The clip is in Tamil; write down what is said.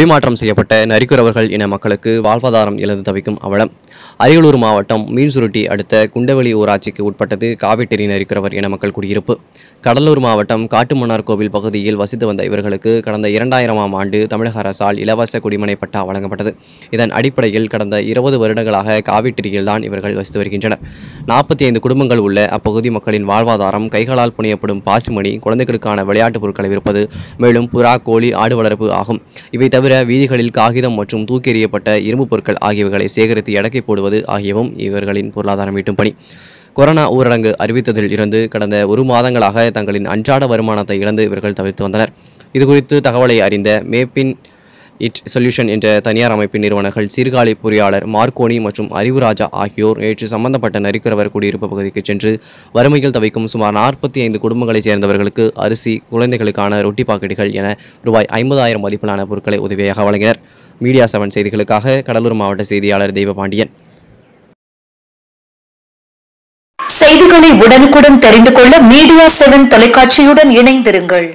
குடிமாற்றம் செய்யப்பட்ட நரிக்குறவர்கள் இன மக்களுக்கு வாழ்வாதாரம் இழந்து தவிக்கும் அவலம் அரியலூர் மாவட்டம் மீன்சுருட்டி அடுத்த குண்டவெளி ஊராட்சிக்கு உட்பட்டது காவேட்டேரி நரிக்குறவர் இன மக்கள் குடியிருப்பு கடலூர் மாவட்டம் காட்டுமன்னார் கோவில் பகுதியில் வசித்து வந்த இவர்களுக்கு கடந்த இரண்டாயிரமாம் ஆண்டு தமிழக அரசால் இலவச குடிமனை பட்டா வழங்கப்பட்டது இதன் அடிப்படையில் கடந்த இருபது வருடங்களாக காவேட்டேரியில்தான் இவர்கள் வசித்து வருகின்றனர் நாற்பத்தி ஐந்து குடும்பங்கள் உள்ள அப்பகுதி மக்களின் வாழ்வாதாரம் கைகளால் புனையப்படும் பாசிமணி குழந்தைகளுக்கான விளையாட்டுப் பொருட்களை விற்பது மேலும் புறா கோழி ஆடு வளர்ப்பு ஆகும் இவை தவிர தவிர வீதிகளில் காகிதம் மற்றும் தூக்கி எறியப்பட்ட இரும்பு பொருட்கள் ஆகியவைகளை சேகரித்து எடக்கை போடுவது ஆகியவும் இவர்களின் பொருளாதாரம் மீட்டும் பணி கொரோனா ஊரடங்கு அறிவித்ததில் இருந்து கடந்த ஒரு மாதங்களாக தங்களின் அன்றாட வருமானத்தை இழந்து இவர்கள் தவிர்த்து வந்தனர் இதுகுறித்து தகவலை அறிந்த மேப்பின் இட் சொல்யூஷன் என்ற தனியார் அமைப்பின் நிறுவனர்கள் சீர்காழி பொறியாளர் மார்க்கோனி மற்றும் அறிவுராஜா ஆகியோர் நேற்று சம்பந்தப்பட்ட நரிக்குறவர் குடியிருப்பு பகுதிக்கு சென்று வறுமைகள் தவிக்கும் சுமார் நாற்பத்தி ஐந்து குடும்பங்களைச் சேர்ந்தவர்களுக்கு அரிசி குழந்தைகளுக்கான ரொட்டி பாக்கெட்டுகள் என ரூபாய் ஐம்பதாயிரம் மதிப்பிலான பொருட்களை உதவியாக வழங்கினர் மீடியா செவன் செய்திகளுக்காக கடலூர் மாவட்ட செய்தியாளர் தெய்வபாண்டியன் செய்திகளை உடனுக்குடன் தெரிந்து கொள்ள மீடியா செவன் தொலைக்காட்சியுடன் இணைந்திருங்கள்